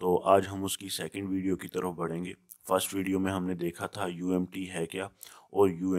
तो आज हम उसकी सेकंड वीडियो की तरफ बढ़ेंगे फर्स्ट वीडियो में हमने देखा था यू है क्या और यू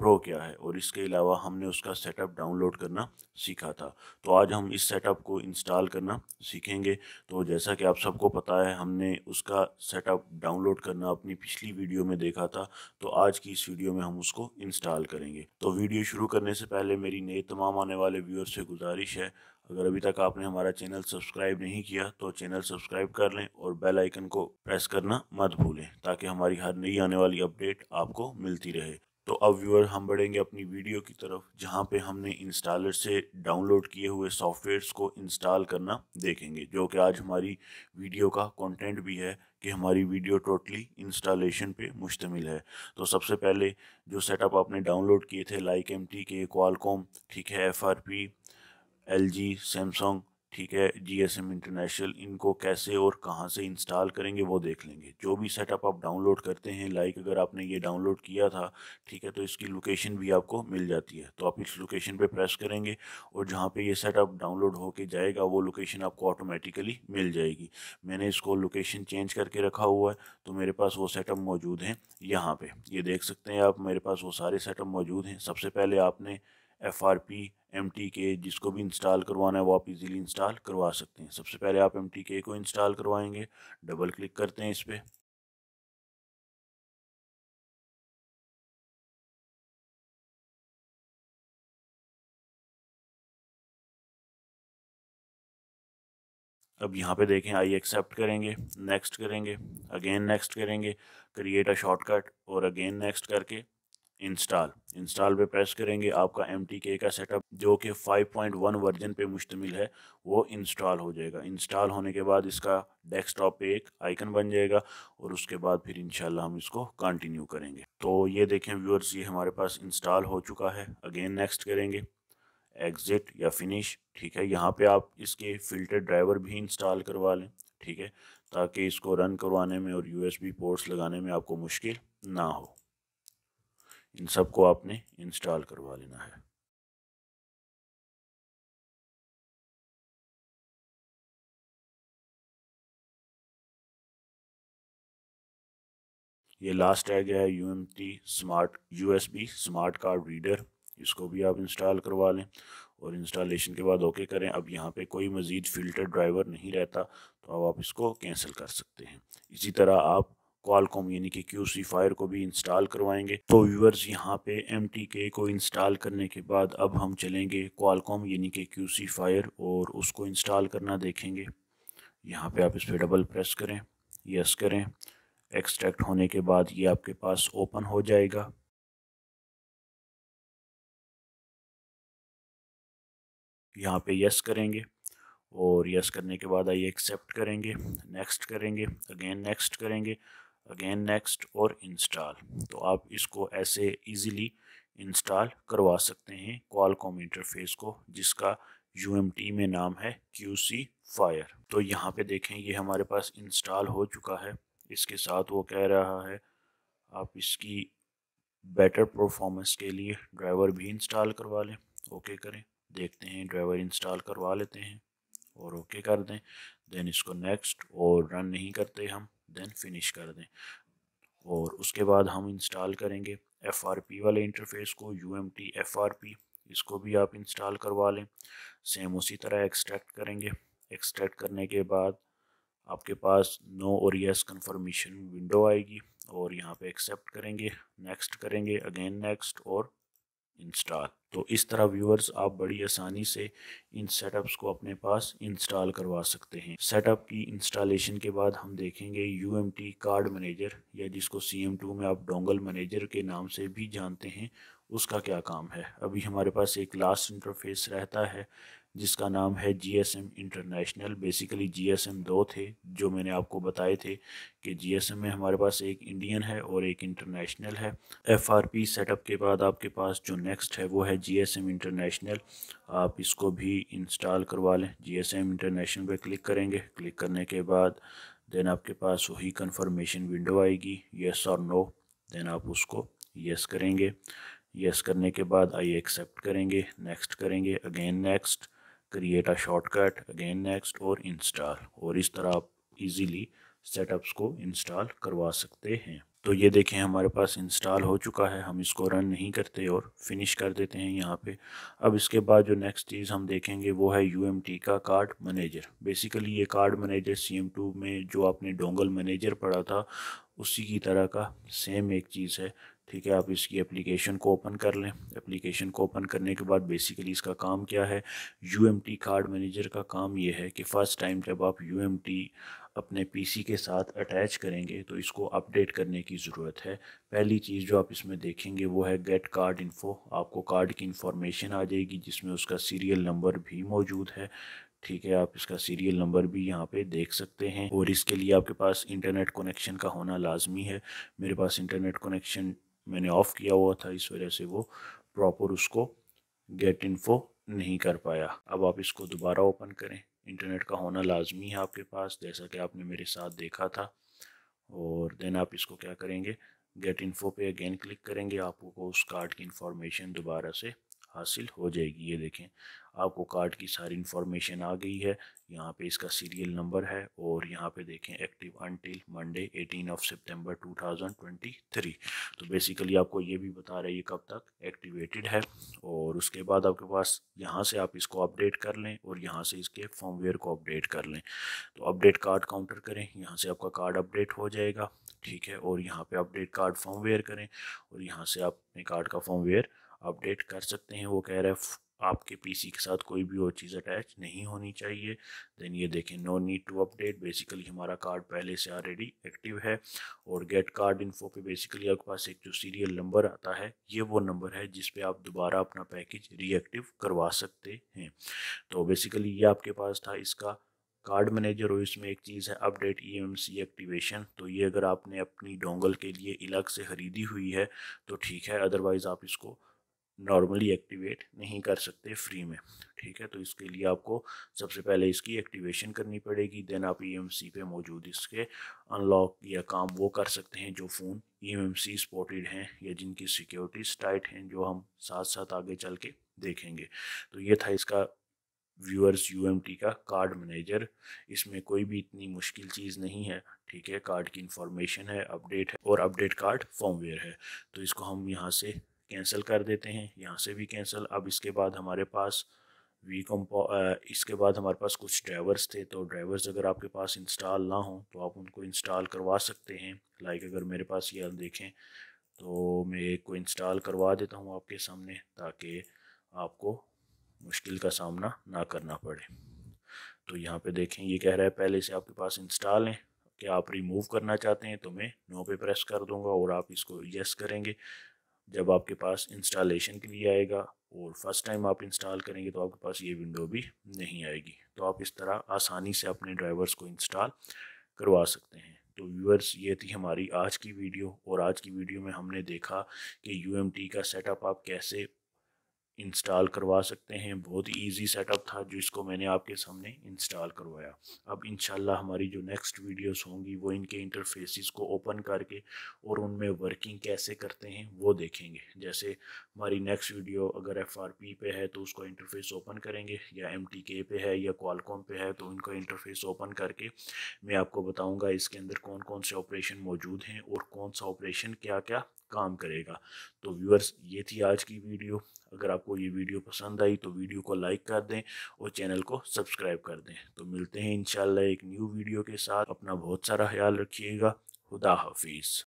प्रो क्या है और इसके अलावा हमने उसका सेटअप डाउनलोड करना सीखा था तो आज हम इस सेटअप को इंस्टॉल करना सीखेंगे तो जैसा कि आप सबको पता है हमने उसका सेटअप डाउनलोड करना अपनी पिछली वीडियो में देखा था तो आज की इस वीडियो में हम उसको इंस्टॉल करेंगे तो वीडियो शुरू करने से पहले मेरी नए तमाम आने वाले व्यूअर से गुजारिश है अगर अभी तक आपने हमारा चैनल सब्सक्राइब नहीं किया तो चैनल सब्सक्राइब कर लें और बेल आइकन को प्रेस करना मत भूलें ताकि हमारी हर नई आने वाली अपडेट आपको मिलती रहे तो अब व्यूअर हम बढ़ेंगे अपनी वीडियो की तरफ जहाँ पे हमने इंस्टॉलर से डाउनलोड किए हुए सॉफ्टवेयर्स को इंस्टॉल करना देखेंगे जो कि आज हमारी वीडियो का कंटेंट भी है कि हमारी वीडियो टोटली इंस्टॉलेशन पे मुश्तमिल है तो सबसे पहले जो सेटअप आपने डाउनलोड किए थे लाइक एम के क्वालकॉम ठीक है F R P L G Samsung ठीक है जी एस एम इंटरनेशनल इनको कैसे और कहाँ से इंस्टॉल करेंगे वो देख लेंगे जो भी सेटअप आप डाउनलोड करते हैं लाइक अगर आपने ये डाउनलोड किया था ठीक है तो इसकी लोकेशन भी आपको मिल जाती है तो आप इस लोकेशन पे प्रेस करेंगे और जहाँ पे ये सेटअप डाउनलोड होके जाएगा वो लोकेशन आपको ऑटोमेटिकली मिल जाएगी मैंने इसको लोकेशन चेंज करके रखा हुआ है तो मेरे पास वो सेटअप मौजूद हैं यहाँ पर ये देख सकते हैं आप मेरे पास वो सारे सेटअप मौजूद हैं सबसे पहले आपने F R P M T के जिसको भी इंस्टॉल करवाना है वो आप इजीली इंस्टॉल करवा सकते हैं सबसे पहले आप एम टी के को इंस्टॉल करवाएंगे डबल क्लिक करते हैं इस पर अब यहाँ पे देखें आई एक्सेप्ट करेंगे नेक्स्ट करेंगे अगेन नेक्स्ट करेंगे क्रिएट अ शॉर्टकट और अगेन नेक्स्ट करके इंस्टॉल इंस्टॉल पे प्रेस करेंगे आपका एम का सेटअप जो कि 5.1 वर्जन पे मुश्तमिल है वो इंस्टॉल हो जाएगा इंस्टॉल होने के बाद इसका डेस्कटॉप पे एक आइकन बन जाएगा और उसके बाद फिर इंशाल्लाह हम इसको कंटिन्यू करेंगे तो ये देखें व्यूअर्स ये हमारे पास इंस्टॉल हो चुका है अगेन नेक्स्ट करेंगे एग्ज़िट या फिनिश ठीक है यहाँ पर आप इसके फ़िल्टर ड्राइवर भी इंस्टॉल करवा लें ठीक है ताकि इसको रन करवाने में और यू पोर्ट्स लगाने में आपको मुश्किल ना हो इन सबको आपने इंस्टॉल करवा लेना है ये लास्ट रह गया है U M T smart U S B smart card reader इसको भी आप इंस्टॉल करवा लें और इंस्टॉलेशन के बाद ओके करें अब यहाँ पे कोई मज़ीद फ़िल्टर ड्राइवर नहीं रहता तो अब आप इसको कैंसिल कर सकते हैं इसी तरह आप क्वालकॉम यानी कि क्यू सी फायर को भी इंस्टॉल करवाएंगे तो व्यूअर्स यहाँ पे एम टी के को इंस्टॉल करने के बाद अब हम चलेंगे क्वालकॉम यानी कि क्यू सी फायर और उसको इंस्टॉल करना देखेंगे यहाँ पे आप इस पर डबल प्रेस करें यस करें एक्सट्रैक्ट होने के बाद ये आपके पास ओपन हो जाएगा यहाँ पे यस करेंगे और यस करने के बाद आइए एक्सेप्ट करेंगे नेक्स्ट करेंगे अगेन नेक्स्ट करेंगे अगेन नेक्स्ट और इंस्टॉल तो आप इसको ऐसे इजीली इंस्टॉल करवा सकते हैं कॉम इंटरफेस को जिसका यू में नाम है क्यू सी फायर तो यहाँ पे देखें ये हमारे पास इंस्टॉल हो चुका है इसके साथ वो कह रहा है आप इसकी बेटर परफॉर्मेंस के लिए ड्राइवर भी इंस्टॉल करवा लें ओके करें देखते हैं ड्राइवर इंस्टॉल करवा लेते हैं और ओके कर दें देन इसको नेक्स्ट और रन नहीं करते हम देन फिनिश कर दें और उसके बाद हम इंस्टॉल करेंगे एफ आर पी वाले इंटरफेस को U M T F R P इसको भी आप इंस्टॉल करवा लें सेम उसी तरह एक्सट्रैक्ट करेंगे एक्सट्रैक्ट करने के बाद आपके पास नो और यस कंफर्मेशन विंडो आएगी और यहाँ पे एक्सेप्ट करेंगे नेक्स्ट करेंगे अगेन नेक्स्ट और इंस्टॉल तो इस तरह व्यूअर्स आप बड़ी आसानी से इन सेटअप्स को अपने पास इंस्टॉल करवा सकते हैं सेटअप की इंस्टॉलेशन के बाद हम देखेंगे यू कार्ड मैनेजर या जिसको सी में आप डोंगल मैनेजर के नाम से भी जानते हैं उसका क्या काम है अभी हमारे पास एक लास्ट इंटरफेस रहता है जिसका नाम है जीएसएम इंटरनेशनल बेसिकली जीएसएम दो थे जो मैंने आपको बताए थे कि जीएसएम में हमारे पास एक इंडियन है और एक इंटरनेशनल है एफआरपी सेटअप के बाद आपके पास जो नेक्स्ट है वो है जीएसएम इंटरनेशनल आप इसको भी इंस्टॉल करवा लें जीएसएम इंटरनेशनल पे क्लिक करेंगे क्लिक करने के बाद देन आपके पास वही कन्फर्मेशन विंडो आएगी येस और नो देन आप उसको येस करेंगे येस करने के बाद आई एक्सेप्ट करेंगे नेक्स्ट करेंगे again next create a shortcut again next or install और इस तरह आप easily setups को install करवा सकते हैं तो ये देखें हमारे पास इंस्टॉल हो चुका है हम इसको रन नहीं करते और फिनिश कर देते हैं यहाँ पे अब इसके बाद जो नेक्स्ट चीज़ हम देखेंगे वो है यू का कार्ड मैनेजर बेसिकली ये कार्ड मैनेजर सी में जो आपने डोंगल मैनेजर पढ़ा था उसी की तरह का सेम एक चीज़ है ठीक है आप इसकी एप्लीकेशन को ओपन कर लें एप्लीकेशन को ओपन करने के बाद बेसिकली इसका काम क्या है यू कार्ड मैनेजर का काम यह है कि फ़र्स्ट टाइम जब आप यू अपने पीसी के साथ अटैच करेंगे तो इसको अपडेट करने की ज़रूरत है पहली चीज़ जो आप इसमें देखेंगे वो है गेट कार्ड इन्फो आपको कार्ड की इन्फॉर्मेशन आ जाएगी जिसमें उसका सीरियल नंबर भी मौजूद है ठीक है आप इसका सीरियल नंबर भी यहाँ पे देख सकते हैं और इसके लिए आपके पास इंटरनेट कनेक्शन का होना लाजमी है मेरे पास इंटरनेट कनेक्शन मैंने ऑफ़ किया हुआ था इस वजह से वो प्रॉपर उसको गेट इन्फो नहीं कर पाया अब आप इसको दोबारा ओपन करें इंटरनेट का होना लाजमी है आपके पास जैसा कि आपने मेरे साथ देखा था और देन आप इसको क्या करेंगे गेट इन्फो पे अगेन क्लिक करेंगे आपको उस कार्ड की इन्फॉर्मेशन दोबारा से हासिल हो जाएगी ये देखें आपको कार्ड की सारी इन्फॉर्मेशन आ गई है यहाँ पे इसका सीरियल नंबर है और यहाँ पे देखें एक्टिव अनटिल मंडे 18 ऑफ सितंबर 2023 तो बेसिकली आपको ये भी बता रहा है ये कब तक एक्टिवेटेड है और उसके बाद आपके पास यहाँ से आप इसको अपडेट कर लें और यहाँ से इसके फॉर्मवेयर को अपडेट कर लें तो अपडेट कार्ड काउंटर करें यहाँ से आपका कार्ड अपडेट हो जाएगा ठीक है और यहाँ पर अपडेट कार्ड फॉर्मवेयर करें और यहाँ से आप अपने कार्ड का फॉर्मवेयर अपडेट कर सकते हैं वो कह रहे हैं आपके पीसी के साथ कोई भी और चीज़ अटैच नहीं होनी चाहिए देन ये देखें no need to update basically हमारा कार्ड पहले से ऑलरेडी एक्टिव है और गेट कार्ड इन्फो पे बेसिकली आपके पास एक जो सीरियल नंबर आता है ये वो नंबर है जिस पे आप दोबारा अपना पैकेज रीएक्टिव करवा सकते हैं तो बेसिकली ये आपके पास था इसका कार्ड मैनेजर और इसमें एक चीज़ है अपडेट ईएमसी e एक्टिवेशन तो ये अगर आपने अपनी डोंगल के लिए अलग से ख़रीदी हुई है तो ठीक है अदरवाइज़ आप इसको नॉर्मली एक्टिवेट नहीं कर सकते फ्री में ठीक है तो इसके लिए आपको सबसे पहले इसकी एक्टिवेशन करनी पड़ेगी देन आप ई e पे मौजूद इसके अनलॉक या काम वो कर सकते हैं जो फ़ोन ई e एम हैं या जिनकी सिक्योरिटीज टाइट हैं जो हम साथ साथ आगे चल के देखेंगे तो ये था इसका व्यूअर्स यू का कार्ड मैनेजर इसमें कोई भी इतनी मुश्किल चीज़ नहीं है ठीक है कार्ड की इंफॉर्मेशन है अपडेट है और अपडेट कार्ड फॉर्मवेयर है तो इसको हम यहाँ से कैंसिल कर देते हैं यहाँ से भी कैंसिल अब इसके बाद हमारे पास वी कम्पो इसके बाद हमारे पास कुछ ड्राइवर्स थे तो ड्राइवर्स अगर आपके पास इंस्टॉल ना हो तो आप उनको इंस्टॉल करवा सकते हैं लाइक अगर मेरे पास ये देखें तो मैं एक को इंस्टॉल करवा देता हूँ आपके सामने ताकि आपको मुश्किल का सामना ना करना पड़े तो यहाँ पे देखें ये कह रहा है पहले से आपके पास इंस्टॉल है कि आप रिमूव करना चाहते हैं तो मैं नो पे प्रेस कर दूंगा और आप इसको यस करेंगे जब आपके पास इंस्टॉलेशन के लिए आएगा और फर्स्ट टाइम आप इंस्टॉल करेंगे तो आपके पास ये विंडो भी नहीं आएगी तो आप इस तरह आसानी से अपने ड्राइवर्स को इंस्टॉल करवा सकते हैं तो व्यूअर्स ये थी हमारी आज की वीडियो और आज की वीडियो में हमने देखा कि यू का सेटअप आप कैसे इंस्टॉल करवा सकते हैं बहुत इजी सेटअप था जिसको मैंने आपके सामने इंस्टॉल करवाया अब इंशाल्लाह हमारी जो नेक्स्ट वीडियोस होंगी वो इनके इंटरफेसेस को ओपन करके और उनमें वर्किंग कैसे करते हैं वो देखेंगे जैसे हमारी नेक्स्ट वीडियो अगर एफ पे है तो उसको इंटरफेस ओपन करेंगे या एम पे है या क्वालकॉम पे है तो उनका इंटरफेस ओपन करके मैं आपको बताऊँगा इसके अंदर कौन कौन से ऑपरेशन मौजूद हैं और कौन सा ऑपरेशन क्या क्या काम करेगा तो व्यूअर्स ये थी आज की वीडियो अगर आपको ये वीडियो पसंद आई तो वीडियो को लाइक कर दें और चैनल को सब्सक्राइब कर दें तो मिलते हैं इंशाल्लाह एक न्यू वीडियो के साथ अपना बहुत सारा ख्याल रखिएगा खुदा हाफिज़